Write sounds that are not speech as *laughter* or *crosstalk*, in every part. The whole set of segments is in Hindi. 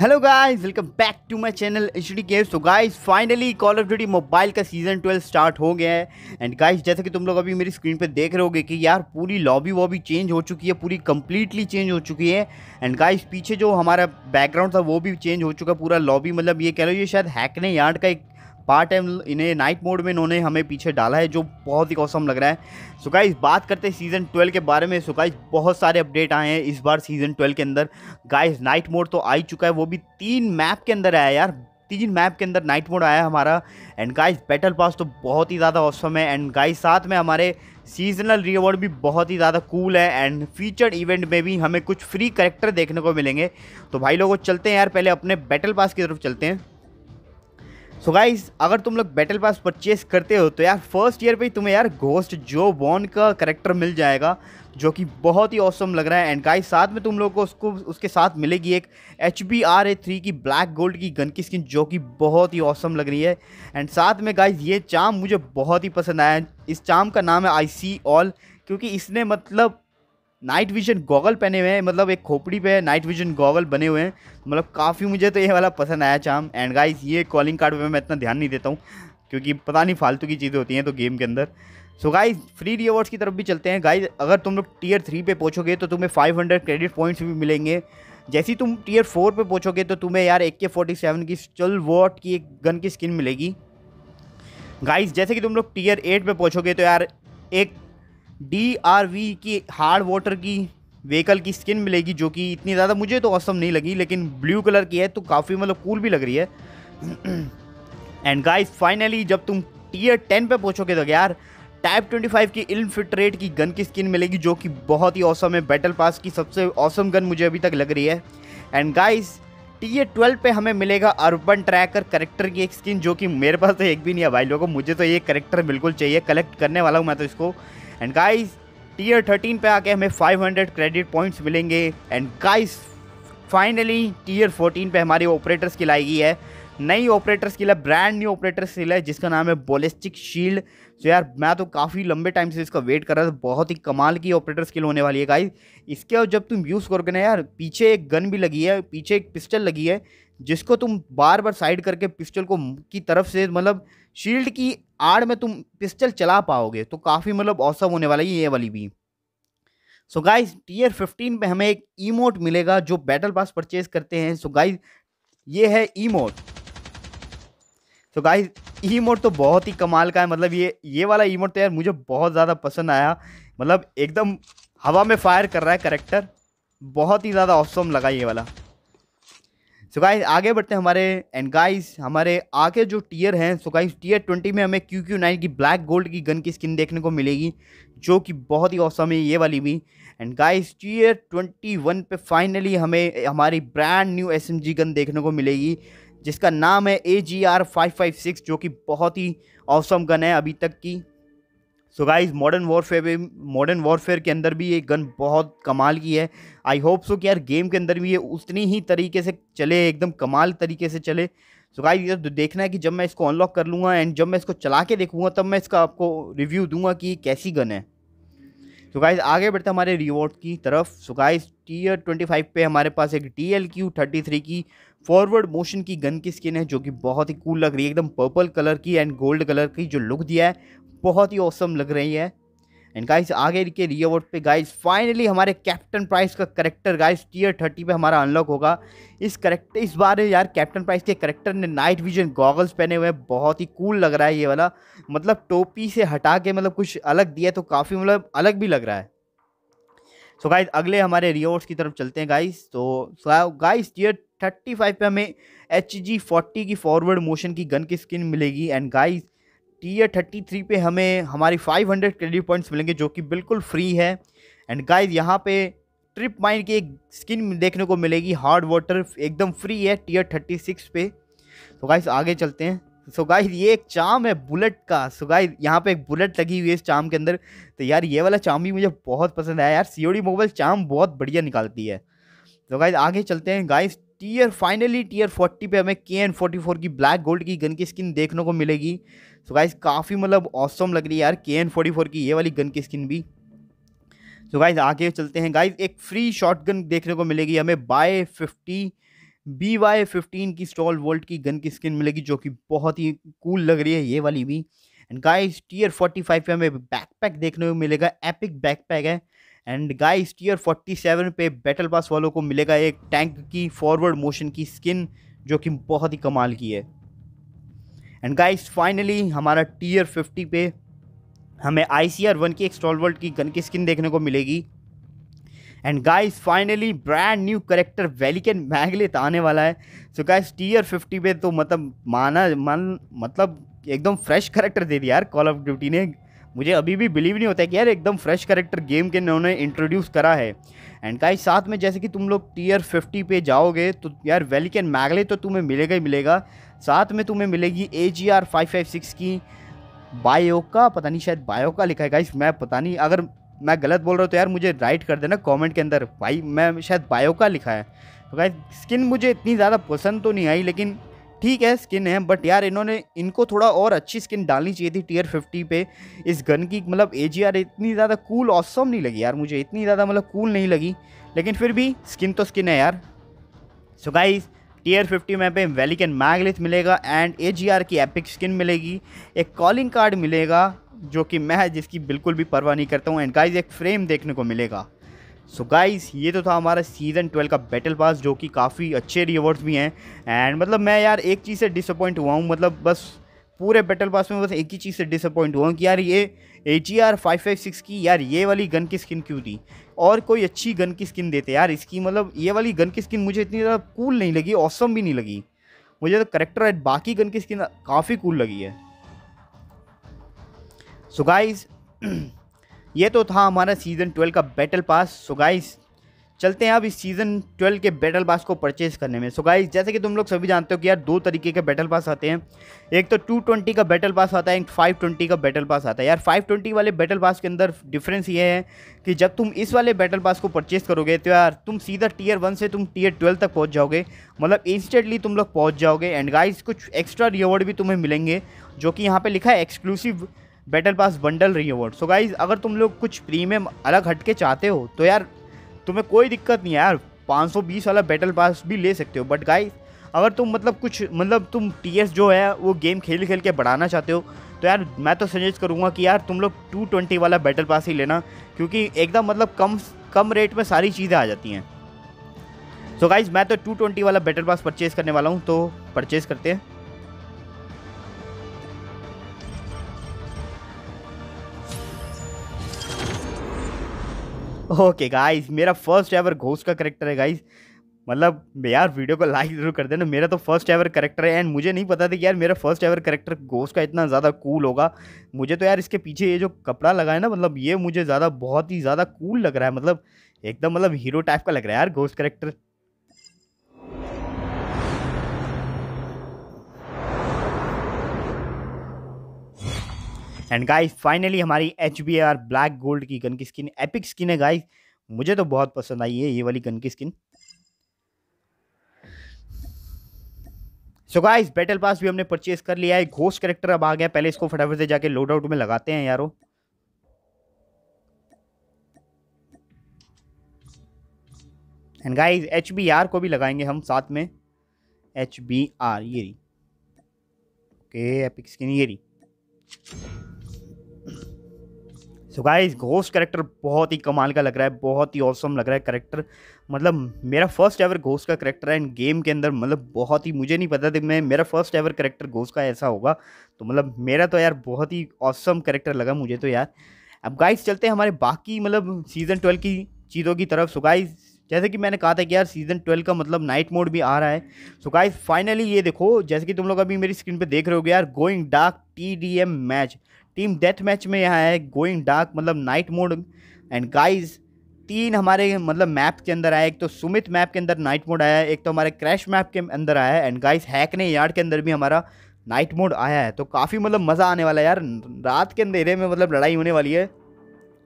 hello guys welcome back to my channel H D games तो guys finally call of duty mobile का सीज़न 12 स्टार्ट हो गया है एंड गाइस जैसे कि तुम लोग अभी मेरी स्क्रीन पे देख रहे होगे कि यार पूरी लॉबी वॉबी चेंज हो चुकी है पूरी कम्प्लीटली चेंज हो चुकी है एंड गाइस पीछे जो हमारा बैकग्राउंड था वो भी चेंज हो चुका पूरा लॉबी मतलब ये कह लो ये शायद हैक यार्ड का एक पार्ट टाइम इन्हें नाइट मोड में इन्होंने हमें पीछे डाला है जो बहुत ही औसम लग रहा है सो बात करते हैं सीज़न ट्वेल्व के बारे में सो बहुत सारे अपडेट आए हैं इस बार सीज़न ट्वेल्व के अंदर गाइस नाइट मोड तो आ ही चुका है वो भी तीन मैप के अंदर आया यार तीन मैप के अंदर नाइट मोड आया हमारा एंड गाइस बैटल पास तो बहुत ही ज़्यादा औसम है एंड गाइस साथ में हमारे सीजनल रिवॉर्ड भी बहुत ही ज़्यादा कूल है एंड फीचर्ड इवेंट में भी हमें कुछ फ्री करेक्टर देखने को मिलेंगे तो भाई लोगों चलते हैं यार पहले अपने बैटल पास की तरफ चलते हैं सो so गाइज अगर तुम लोग बैटल पास परचेस करते हो तो यार फर्स्ट ईयर पे ही तुम्हें यार घोस्ट जो बॉन का करेक्टर मिल जाएगा जो कि बहुत ही औसम लग रहा है एंड गाइस साथ में तुम लोग को उसको उसके साथ मिलेगी एक H B R A three की ब्लैक गोल्ड की गन की स्किन जो कि बहुत ही औसम लग रही है एंड साथ में गाइस ये चाम मुझे बहुत ही पसंद आया इस चाम का नाम है आई सी ऑल क्योंकि इसने मतलब नाइट विजन गॉगल पहने हुए हैं मतलब एक खोपड़ी पे नाइट विजन गॉगल बने हुए हैं मतलब काफ़ी मुझे तो ये वाला पसंद आया चाम एंड गाइस ये कॉलिंग कार्ड पे मैं इतना ध्यान नहीं देता हूँ क्योंकि पता नहीं फालतू की चीज़ें होती हैं तो गेम के अंदर सो गाइज फ्री रिवॉर्ड्स की तरफ भी चलते हैं गाइज अगर तुम लोग टीयर थ्री पे पहुँचोगे तो तुम्हें फाइव क्रेडिट पॉइंट्स भी मिलेंगे जैसे ही तुम टीयर फोर पर पहुँचोगे तो तुम्हें यार ए के फोर्टी सेवन की चल वॉट की एक गन की स्किन मिलेगी गाइज जैसे कि तुम लोग टीयर एट पर पहुँचोगे तो यार एक डी आर वी की हार्ड वाटर की व्हीकल की स्किन मिलेगी जो कि इतनी ज़्यादा मुझे तो औसम नहीं लगी लेकिन ब्लू कलर की है तो काफ़ी मतलब कूल भी लग रही है एंड गाइस फाइनली जब तुम टीयर टेन पे पहुँचोगे तो यार टाइप 25 की इनफिल्ट्रेट की गन की स्किन मिलेगी जो कि बहुत ही औसम है बैटल पास की सबसे औसम गन मुझे अभी तक लग रही है and guys tier twelve पर हमें मिलेगा अर्बन ट्रैकर करेक्टर की एक स्किन जो कि मेरे पास तो एक भी नहीं है भाई लोगों मुझे तो ये करेक्टर बिल्कुल चाहिए कलेक्ट करने वाला हूँ मैं तो इसको एंड गाइस टीयर 13 पे आके हमें 500 क्रेडिट पॉइंट्स मिलेंगे एंड गाइस फाइनली टीयर 14 पे हमारी ऑपरेटर स्किल आएगी है नई ऑपरेटर स्किल है ब्रांड न्यू ऑपरेटर स्किल है जिसका नाम है बोलिस्टिक शील्ड सो यार मैं तो काफ़ी लंबे टाइम से इसका वेट कर रहा था बहुत ही कमाल की ऑपरेटर स्किल होने वाली है गाइस इसके और जब तुम यूज़ करोगे ना यार पीछे एक गन भी लगी है पीछे एक पिस्टल लगी है जिसको तुम बार बार साइड करके पिस्टल को की तरफ से मतलब शील्ड की आड़ में तुम पिस्टल चला पाओगे तो काफ़ी मतलब औसम होने वाला है ये वाली भी सो गाइस टीयर फिफ्टीन पे हमें एक ईमोट मिलेगा जो बैटल पास परचेज करते हैं सो गाइज गाइस ये है ईमोट सो गाइस ईमोट तो बहुत ही कमाल का है मतलब ये ये वाला ईमोट तो यार मुझे बहुत ज़्यादा पसंद आया मतलब एकदम हवा में फायर कर रहा है करेक्टर बहुत ही ज़्यादा औसम लगा ये वाला सो गाइस आगे बढ़ते हैं हमारे एंड गाइस हमारे आगे जो टीयर हैं सो गाइस टीयर ट्वेंटी में हमें क्यू क्यू नाइन की ब्लैक गोल्ड की गन की स्किन देखने को मिलेगी जो कि बहुत ही औसम है ये वाली भी and guys tier twenty one पे फाइनली हमें हमारी brand new S M G gun देखने को मिलेगी जिसका नाम है A G R five five six जो कि बहुत ही औसम गन है अभी तक की so guys modern warfare modern warfare के अंदर भी ये गन बहुत कमाल की है आई होप सो कि यार गेम के अंदर भी ये उतनी ही तरीके से चले एकदम कमाल तरीके से चले सो गाइस ये तो देखना है कि जब मैं इसको अनलॉक कर लूँगा एंड जब मैं इसको चला के देखूँगा तब मैं इसका आपको रिव्यू दूंगा कि कैसी गन है सो गाइस आगे बढ़ते हमारे रिवॉर्ड की तरफ so guys tier twenty five पे हमारे पास एक D L Q thirty three की फॉरवर्ड मोशन की गन की स्किन है जो कि बहुत ही कूल लग रही है एकदम पर्पल कलर की एंड गोल्ड कलर की जो लुक दिया है बहुत ही औसम लग रही है एंड गाइस आगे के रिवॉर्ड पे गाइस फाइनली हमारे कैप्टन प्राइस का करेक्टर गाइस टीयर थर्टी पे हमारा अनलॉक होगा इस करेक्टर इस बार यार कैप्टन प्राइस के करेक्टर ने नाइट विजन गॉगल्स पहने हुए हैं बहुत ही कूल लग रहा है ये वाला मतलब टोपी से हटा के मतलब कुछ अलग दिया तो काफ़ी मतलब अलग भी लग रहा है सो so गाइज अगले हमारे रिवॉर्ड्स की तरफ चलते हैं गाइज तो गाइज टीयर थर्टी फाइव पे हमें एच जी फोर्टी की फॉरवर्ड मोशन की गन की स्किन मिलेगी and guys tier thirty three पे हमें हमारी फाइव हंड्रेड क्रेडिट पॉइंट्स मिलेंगे जो कि बिल्कुल फ्री है एंड गाइज यहाँ पे ट्रिप माइन की एक स्किन देखने को मिलेगी हार्ड वाटर एकदम फ्री है टीयर थर्टी सिक्स पे तो गाइज आगे चलते हैं सो so गाइज ये एक चाम है बुलेट का सो so यहाँ पे एक बुलेट लगी हुई है इस चाम के अंदर तो यार ये वाला चाम भी मुझे बहुत पसंद आया यार सीओडी मोबाइल चाम बहुत बढ़िया निकालती है तो so आगे चलते हैं guys tier finally tier forty पे हमें के एन फोर्टी फोर की ब्लैक गोल्ड की गन की स्किन देखने को मिलेगी सो गाइज काफ़ी मतलब औसम लग रही है यार के एन फोर्टी फोर की ये वाली गन की स्किन भी सो गाइज आगे चलते हैं गाइज एक फ्री शॉट गन देखने को मिलेगी हमें by fifty B Y fifteen की स्टॉल वोल्ट की गन की स्किन मिलेगी जो कि बहुत ही कूल लग रही है ये वाली भी एंड गाइस टीयर 45 पे हमें बैकपैक देखने को मिलेगा एपिक बैकपैक है एंड गाइस टीयर 47 पे बैटल पास वालों को मिलेगा एक टैंक की फॉरवर्ड मोशन की स्किन जो कि बहुत ही कमाल की है एंड गाइस फाइनली हमारा टीयर 50 पे हमें आई सी आर वन की एक की गन की स्किन देखने को मिलेगी and guys finally brand new character Velikan मैगलेट आने वाला है सो गाइस टीयर फिफ्टी पे तो मतलब माना मान मतलब एकदम फ्रेश करेक्टर दे दिया यार कॉल ऑफ ड्यूटी ने मुझे अभी भी बिलीव नहीं होता है कि यार एकदम फ्रेश करेक्टर गेम के उन्होंने इंट्रोड्यूस करा है एंड का साथ में जैसे कि तुम लोग टीयर फिफ्टी पे जाओगे तो यार कैन मैगले तो तुम्हें मिलेगा ही मिलेगा साथ में तुम्हें मिलेगी A G R five five six की बायो का पता नहीं शायद बायो का लिखा है गाइस मैं पता नहीं अगर मैं गलत बोल रहा हूँ तो यार मुझे राइट कर देना कमेंट के अंदर भाई मैं शायद बायो का लिखा है तो गाइस स्किन मुझे इतनी ज़्यादा पसंद तो नहीं आई लेकिन ठीक है स्किन है बट यार इन्होंने इनको थोड़ा और अच्छी स्किन डालनी चाहिए थी टीयर फिफ्टी पे इस गन की मतलब ए इतनी ज़्यादा कूल ऑसम नहीं लगी यार मुझे इतनी ज़्यादा मतलब कूल नहीं लगी लेकिन फिर भी स्किन तो स्किन है यार सो गाइस टीयर 50 में पे वेलिकन मैगलिथ मिलेगा एंड ए की एपिक स्किन मिलेगी एक कॉलिंग कार्ड मिलेगा जो कि मैं जिसकी बिल्कुल भी परवाह नहीं करता हूँ एंड गाइज एक फ्रेम देखने को मिलेगा सो so गाइस ये तो था हमारा सीज़न 12 का बैटल पास जो कि काफ़ी अच्छे रिवॉर्ड्स भी हैं एंड मतलब मैं यार एक चीज़ से डिसअपॉइंट हुआ हूँ मतलब बस पूरे बैटल पास में बस एक ही चीज़ से डिसअपॉइंट हुआ हूँ कि यार ये A G R five five six की यार ये वाली गन की स्किन क्यों थी और कोई अच्छी गन की स्किन देते यार इसकी मतलब ये वाली गन की स्किन मुझे इतनी ज़्यादा कूल नहीं लगी औसम भी नहीं लगी मुझे तो करेक्टर बाकी गन की स्किन काफ़ी कूल लगी है सो so गाइज़ *clears throat* ये तो था हमारा सीज़न ट्वेल्व का बैटल पास सोगाइस चलते हैं अब इस सीज़न ट्वेल्व के बैटल पास को परचेज़ करने में सोगाइस जैसे कि तुम लोग सभी जानते हो कि यार दो तरीके के बैटल पास आते हैं एक तो 220 का बैटल पास आता है एक 520 का बैटल पास आता है यार 520 वाले बैटल पास के अंदर डिफरेंस ये है कि जब तुम इस वाले बैटल पास को परचेज़ करोगे तो यार तुम सीधा टीयर वन से तुम टीयर ट्वेल्व तक पहुँच जाओगे मतलब इंस्टेंटली तुम लोग पहुँच जाओगे एंड गाइज कुछ एक्स्ट्रा रिवॉर्ड भी तुम्हें मिलेंगे जो कि यहाँ पर लिखा है एक्सक्लूसिव बैटल पास बंडल रही है वोट सो गाइज अगर तुम लोग कुछ प्रीमियम अलग हटके चाहते हो तो यार तुम्हें कोई दिक्कत नहीं है यार 520 वाला बैटल पास भी ले सकते हो बट गाइज अगर तुम मतलब कुछ मतलब तुम टी जो है वो गेम खेल खेल के बढ़ाना चाहते हो तो यार मैं तो सजेस्ट करूँगा कि यार तुम लोग 220 वाला बैटल पास ही लेना क्योंकि एकदम मतलब कम कम रेट में सारी चीज़ें आ जाती हैं सो so गाइज मैं तो 220 वाला बैटल पास परचेज़ करने वाला हूँ तो परचेज़ करते हैं ओके गाइस मेरा फर्स्ट एवर घोस्ट का करेक्टर है गाइस मतलब यार वीडियो को लाइक जरूर कर देना मेरा तो फर्स्ट एवर करेक्टर है एंड मुझे नहीं पता था कि यार मेरा फर्स्ट एवर करेक्टर घोस्ट का इतना ज़्यादा कूल होगा मुझे तो यार इसके पीछे ये जो कपड़ा लगा है ना मतलब ये मुझे ज़्यादा बहुत ही ज़्यादा कूल लग रहा है मतलब एकदम मतलब हीरो टाइप का लग रहा है यार ghost character and guys finally हमारी H B R black gold की गन की स्किन एपिक स्किन है गाइस मुझे तो बहुत पसंद आई है ये वाली गन की skin so guys battle pass भी हमने परचेज कर लिया है घोष करेक्टर अब आ गया पहले इसको फटाफट से जाके लोड आउट में लगाते हैं यारो and guys H B R को भी लगाएंगे हम साथ में एच बी आर ये रही ओके एपिक स्किन ये रही सो गाइस घोस्ट करेक्टर बहुत ही कमाल का लग रहा है बहुत ही औसम लग रहा है करेक्टर मतलब मेरा फर्स्ट एवर घोस्ट का करेक्टर है इन गेम के अंदर मतलब बहुत ही मुझे नहीं पता था मैं मेरा फर्स्ट एवर करेक्टर घोस्ट का ऐसा होगा तो मतलब मेरा तो यार बहुत ही औसम करेक्टर लगा मुझे तो यार अब गाइस चलते हैं हमारे बाकी मतलब सीज़न ट्वेल्व की चीज़ों की तरफ सो गाइस जैसे कि मैंने कहा था कि यार सीज़न ट्वेल्व का मतलब नाइट मोड भी आ रहा है सो गाइज फाइनली ये देखो जैसे कि तुम लोग अभी मेरी स्क्रीन पर देख रहे हो यार going dark T D M match team death match में यहाँ है गोइंग डार्क मतलब नाइट मोड एंड गाइज तीन हमारे मतलब तो तो मैप के अंदर आया एक तो सुमित मैप के अंदर नाइट मोड आया है एक तो हमारे क्रैश मैप के अंदर आया है एंड गाइस हैक ने यार्ड के अंदर भी हमारा नाइट मोड आया है तो काफ़ी मतलब मज़ा आने वाला है यार रात के अंधेरे में मतलब लड़ाई होने वाली है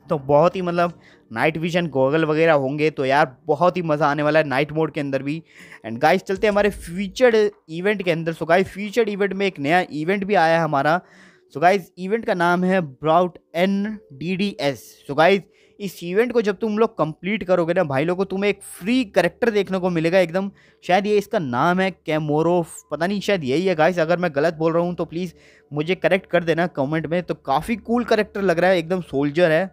तो बहुत ही मतलब नाइट विजन गोगल वगैरह होंगे तो यार बहुत ही मज़ा आने वाला है नाइट मोड के अंदर भी एंड गाइस चलते हैं हमारे फ्यूचर्ड इवेंट के अंदर सो गाइस फ्यूचर्ड इवेंट में एक नया इवेंट भी आया है हमारा सो गाइज इवेंट का नाम है ब्राउट एन डी डी एस सो गाइज इस इवेंट को जब तुम लोग कंप्लीट करोगे ना भाई लोगों को तुम्हें एक फ्री करेक्टर देखने को मिलेगा एकदम शायद ये इसका नाम है कैमोरोफ पता नहीं शायद यही है गाइस अगर मैं गलत बोल रहा हूँ तो प्लीज़ मुझे करेक्ट कर देना कमेंट में तो काफ़ी कूल करेक्टर लग रहा है एकदम सोल्जर है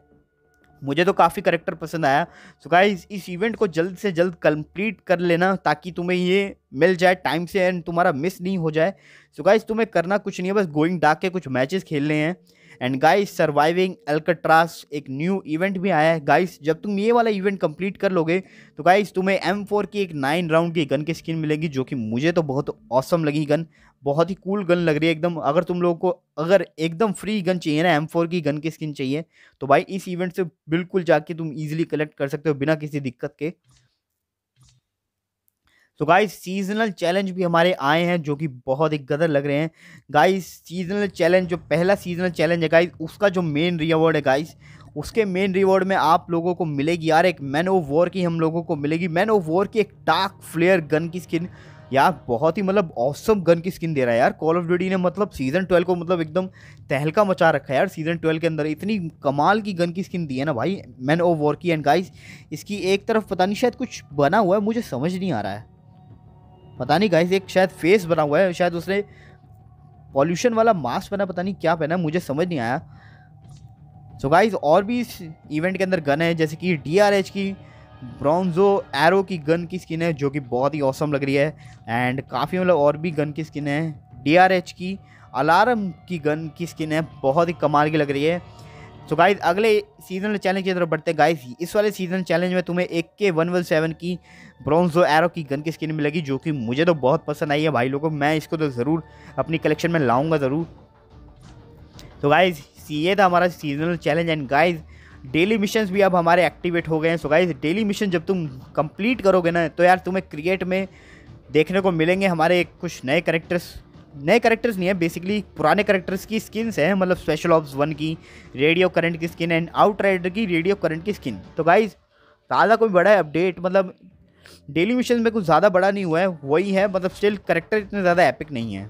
मुझे तो काफ़ी करेक्टर पसंद आया सो गाइस इस इवेंट को जल्द से जल्द कंप्लीट कर लेना ताकि तुम्हें ये मिल जाए टाइम से एंड तुम्हारा मिस नहीं हो जाए सो गाइस तुम्हें करना कुछ नहीं है बस गोइंग डाक के कुछ मैचेस खेलने हैं एंड गाइस सर्वाइविंग एल्कट्रास एक न्यू इवेंट भी आया है गाइस जब तुम ये वाला इवेंट कंप्लीट कर लोगे तो गाइस तुम्हें एम फोर की एक नाइन राउंड की गन की स्किन मिलेगी जो कि मुझे तो बहुत औसम लगी गन बहुत ही कूल गन लग रही है एकदम अगर तुम लोगों को अगर एकदम फ्री गन चाहिए ना एम की गन की स्किन चाहिए तो भाई इस इवेंट से बिल्कुल जाके तुम इजीली कलेक्ट कर सकते हो बिना किसी दिक्कत के तो गाइस सीजनल चैलेंज भी हमारे आए हैं जो कि बहुत ही गदर लग रहे हैं गाइस सीजनल चैलेंज जो पहला सीजनल चैलेंज है गाइस उसका जो मेन रिवॉर्ड है गाइस उसके मेन रिवॉर्ड में आप लोगों को मिलेगी यार एक मैन ऑफ वॉर की हम लोगों को मिलेगी मैन ऑफ वॉर की एक डार्क फ्लेयर गन की स्किन यार बहुत ही मतलब औसम गन की स्किन दे रहा है यार कॉल ऑफ ड्यूटी ने मतलब सीजन ट्वेल्व को मतलब एकदम तहलका मचा रखा है यार सीजन ट्वेल्व के अंदर इतनी कमाल की गन की स्किन दी है ना भाई मैन ओ वॉर की एंड गाइज इसकी एक तरफ पता नहीं शायद कुछ बना हुआ है मुझे समझ नहीं आ रहा है पता नहीं गाइज एक शायद फेस बना हुआ है शायद उसने पॉल्यूशन वाला मास्क पहना पता नहीं क्या पहना मुझे समझ नहीं आया सो so और भी इस इवेंट के अंदर गन है जैसे कि डी की ब्रॉन्जो एरो की गन की स्किन है जो कि बहुत ही औसम लग रही है एंड काफ़ी मतलब और भी गन की स्किन है डीआरएच की अलार्म की गन की स्किन है बहुत ही कमाल की लग रही है सो so गाइज अगले सीजनल चैलेंज की तरफ बढ़ते गाइज इस वाले सीजन चैलेंज में तुम्हें एक के वन वन सेवन की ब्रॉन्जो एरो की गन की स्किन मिलेगी जो कि मुझे तो बहुत पसंद आई है भाई लोगों को मैं इसको तो ज़रूर अपनी कलेक्शन में लाऊंगा ज़रूर तो गाइज ये था हमारा seasonal challenge and guys daily mission भी अब हमारे एक्टिवेट हो गए हैं सो गाइज डेली मिशन जब तुम कंप्लीट करोगे ना तो यार तुम्हें क्रिएट में देखने को मिलेंगे हमारे कुछ नए करेक्टर्स नए करेक्टर्स नहीं है बेसिकली पुराने करेक्टर्स की स्किन्स हैं मतलब स्पेशल ऑफ्स वन की रेडियो करंट की स्किन एंड आउटराइडर की रेडियो करंट की स्किन तो गाइज ज़्यादा कोई बड़ा अपडेट मतलब डेली मिशन में कुछ ज़्यादा बड़ा नहीं हुआ है वही है मतलब स्टिल करेक्टर इतने ज़्यादा एपिक नहीं है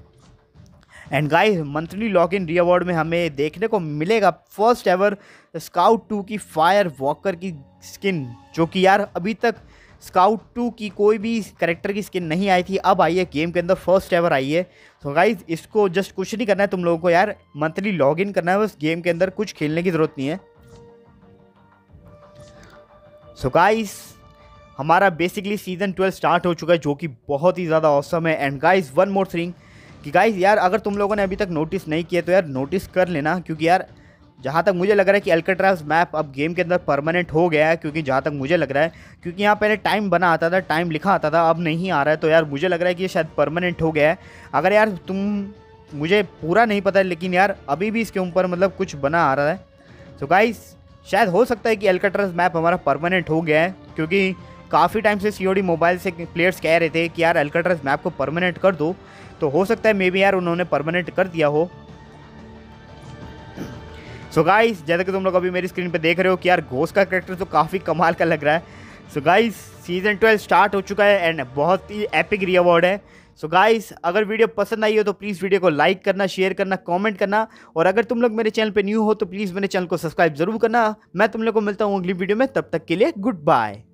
and guys monthly log in reward में हमें देखने को मिलेगा फर्स्ट एवर स्काउट टू की फायर वॉकर की स्किन जो कि यार अभी तक स्काउट टू की कोई भी करेक्टर की स्किन नहीं आई थी अब आई है गेम के अंदर फर्स्ट एवर आई है तो गाइज इसको जस्ट कुछ नहीं करना है तुम लोगों को यार मंथली लॉग इन करना है बस गेम के अंदर कुछ खेलने की ज़रूरत नहीं है सो so गाइस हमारा बेसिकली सीज़न ट्वेल्व स्टार्ट हो चुका है जो कि बहुत ही ज़्यादा औसम है and guys one more thing कि गाइस यार अगर तुम लोगों ने अभी तक नोटिस नहीं किया तो यार नोटिस कर लेना क्योंकि यार जहाँ तक मुझे लग रहा है कि अल्कट्रास मैप अब गेम के अंदर परमानेंट हो गया है क्योंकि जहाँ तक मुझे लग रहा है क्योंकि यहाँ पहले टाइम बना आता था टाइम लिखा आता था अब नहीं आ रहा है तो यार मुझे लग रहा है कि ये शायद परमानेंट हो गया है अगर यार तुम मुझे पूरा नहीं पता है लेकिन यार अभी भी इसके ऊपर मतलब कुछ बना आ रहा है सो so गाइस शायद हो सकता है कि एल्काट्रस मैप हमारा परमानेंट हो गया है क्योंकि काफ़ी टाइम से सी मोबाइल से प्लेयर्स कह रहे थे कि यार एल्काट्रस मैप को परमानेंट कर दो तो हो सकता है मे बी यार उन्होंने परमानेंट कर दिया हो सो गाइस जैसा कि तुम लोग अभी मेरी स्क्रीन पे देख रहे हो कि यार घोष का करेक्टर तो काफ़ी कमाल का लग रहा है so guys season twelve start हो चुका है एंड बहुत ही एपिक अवार्ड है सो so गाइस अगर वीडियो पसंद आई हो तो प्लीज़ वीडियो को लाइक करना शेयर करना कमेंट करना और अगर तुम लोग मेरे चैनल पे न्यू हो तो प्लीज़ मेरे चैनल को सब्सक्राइब जरूर करना मैं तुम लोग को मिलता हूँ अगली वीडियो में तब तक के लिए गुड बाय